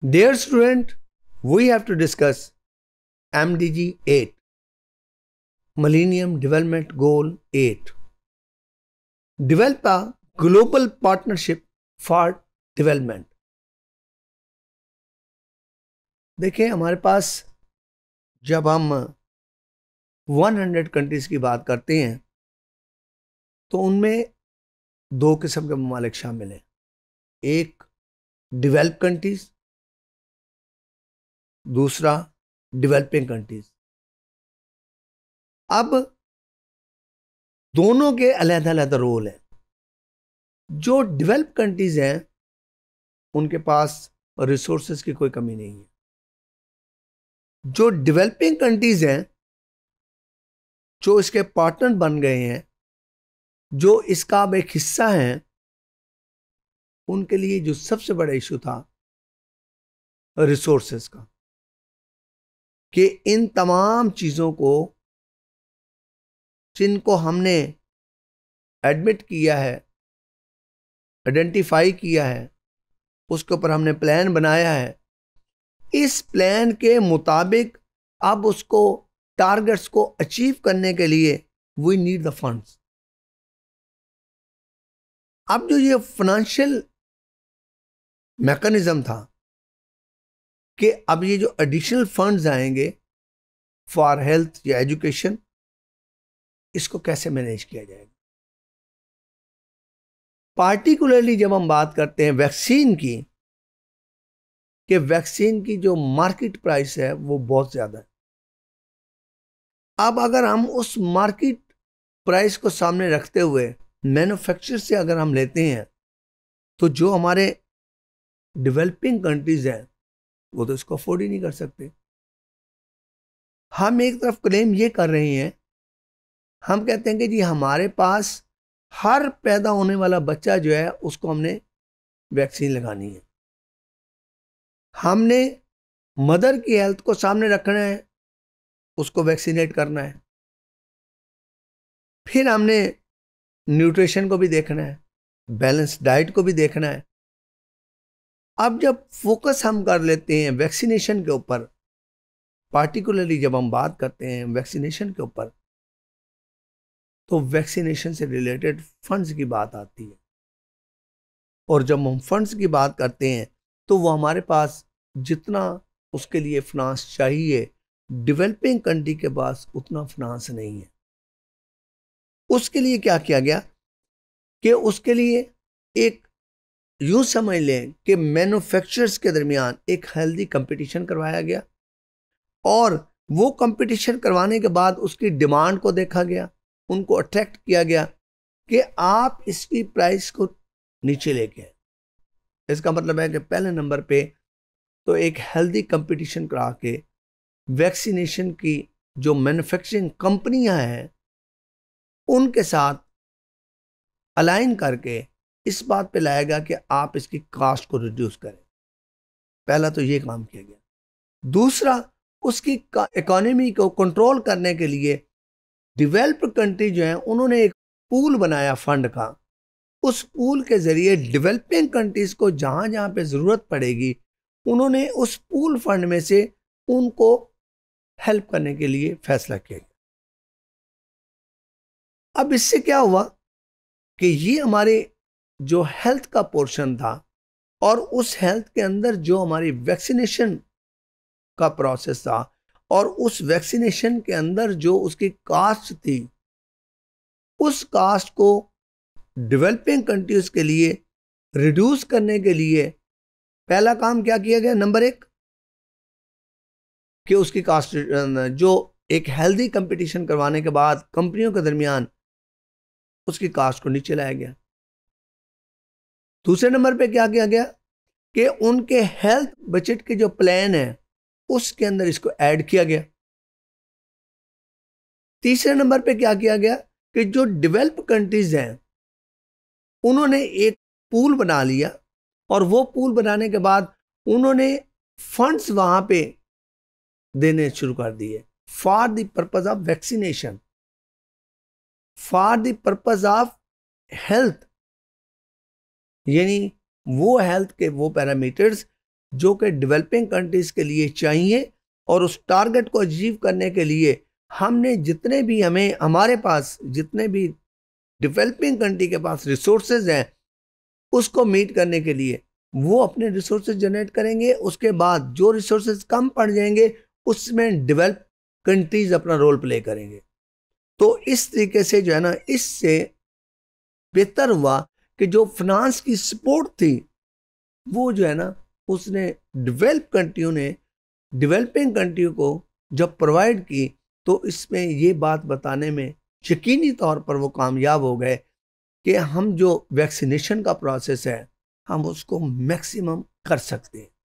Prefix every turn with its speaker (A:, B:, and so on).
A: Dear student, we have to discuss MDG 8, Millennium Development Goal 8.
B: Develop a global partnership for development. देखें हमारे पास जब हम 100 countries की बात करते हैं तो
A: उनमें दो किस्म के ममालिक शामिल हैं एक डेवलप
B: कंट्रीज़ दूसरा डेवलपिंग कंट्रीज अब दोनों के अलग अलग रोल हैं जो डेवलप कंट्रीज हैं उनके
A: पास रिसोर्स की कोई कमी नहीं है जो डेवलपिंग कंट्रीज हैं जो इसके पार्टनर बन गए हैं जो इसका अब एक हिस्सा हैं उनके लिए जो सबसे बड़ा इशू था
B: रिसोर्सेज का कि इन तमाम चीज़ों को जिनको हमने एडमिट किया है आइडेंटिफाई किया है उसके ऊपर
A: हमने प्लान बनाया है इस प्लान के मुताबिक अब उसको
B: टारगेट्स को अचीव करने के लिए वी नीड द फंड्स अब जो ये फाइनेंशियल मैकेनिज्म था कि अब ये जो एडिशनल फंड्स आएंगे
A: फॉर हेल्थ या एजुकेशन इसको कैसे मैनेज किया जाएगा पार्टिकुलरली जब हम बात करते हैं वैक्सीन की कि वैक्सीन की जो मार्केट प्राइस है वो बहुत ज़्यादा है अब अगर हम उस मार्केट प्राइस को सामने रखते हुए मैन्युफैक्चर से अगर हम लेते हैं तो जो हमारे डेवलपिंग कंट्रीज़ हैं वो तो इसको अफोर्ड ही नहीं कर सकते हम एक तरफ क्लेम ये कर रहे हैं हम कहते हैं कि जी हमारे पास हर पैदा होने वाला बच्चा जो है उसको हमने वैक्सीन लगानी है
B: हमने मदर की हेल्थ को सामने रखना है उसको वैक्सीनेट करना है फिर हमने
A: न्यूट्रिशन को भी देखना है बैलेंस डाइट को भी देखना है अब जब फोकस हम कर लेते हैं वैक्सीनेशन के ऊपर पार्टिकुलरली जब हम बात करते हैं वैक्सीनेशन के ऊपर तो वैक्सीनेशन से रिलेटेड फंड्स की बात आती है और जब हम फंड्स की बात करते हैं तो वो हमारे पास जितना उसके लिए फिनांस चाहिए डेवलपिंग कंट्री के पास उतना फ्रांस नहीं है उसके लिए क्या किया गया कि उसके लिए एक यूँ समझ लें कि मैनुफैक्चरर्स के दरमियान एक हेल्दी कंपटीशन करवाया गया और वो कंपटीशन करवाने के बाद उसकी डिमांड को देखा गया उनको अट्रैक्ट किया गया कि आप इसकी प्राइस को नीचे लेके आए इसका मतलब है कि पहले नंबर पे तो एक हेल्दी कंपटीशन करा के वैक्सीनेशन की जो मैनुफैक्चरिंग कंपनियाँ हैं उनके साथ अलाइन करके इस बात पे लाएगा कि आप इसकी कास्ट को रिड्यूस करें पहला तो ये काम किया गया दूसरा उसकी इकोनॉमी को कंट्रोल करने के लिए डिवेल्प कंट्री जो है उन्होंने एक पूल बनाया फंड का उस पूल के ज़रिए डेवलपिंग कंट्रीज़ को जहाँ जहाँ पे ज़रूरत पड़ेगी उन्होंने उस पूल फंड में से उनको हेल्प करने के लिए फैसला किया गया अब इससे क्या हुआ कि ये हमारे जो हेल्थ का पोर्शन था और उस हेल्थ के अंदर जो हमारी वैक्सीनेशन का प्रोसेस था और उस वैक्सीनेशन के अंदर जो उसकी कास्ट थी उस कास्ट को डेवलपिंग कंट्रीज के लिए रिड्यूस करने के लिए पहला काम क्या किया गया नंबर एक कि उसकी कास्ट जो एक हेल्दी कंपटीशन करवाने के बाद कंपनियों के दरमियान उसकी कास्ट को नीचे लाया गया दूसरे नंबर पे क्या किया गया कि उनके हेल्थ बजट के जो प्लान है उसके अंदर इसको ऐड किया गया तीसरे नंबर पे क्या किया गया कि जो डेवलप कंट्रीज हैं उन्होंने एक पूल बना लिया और वो पूल बनाने के बाद उन्होंने फंड्स वहां पे देने शुरू कर दिए for the purpose of vaccination for the purpose of health यानी वो हेल्थ के वो पैरामीटर्स जो कि डेवलपिंग कंट्रीज़ के लिए चाहिए और उस टारगेट को अचीव करने के लिए हमने जितने भी हमें हमारे पास जितने भी डेवलपिंग कंट्री के पास रिसोर्सेज हैं उसको मीट करने के लिए वो अपने रिसोर्स जनरेट करेंगे उसके बाद जो रिसोर्स कम पड़ जाएंगे उसमें डेवलप कंट्रीज अपना रोल प्ले करेंगे तो इस तरीके से जो है ना इससे बेहतर हुआ कि जो फ्रांस की सपोर्ट थी वो जो है ना उसने डेवलप कंट्रियों ने डेवलपिंग कंट्रियों को जब प्रोवाइड की तो इसमें ये बात बताने में यकीनी तौर पर वो कामयाब हो गए
B: कि हम जो वैक्सीनेशन का प्रोसेस है हम उसको मैक्सिमम कर सकते हैं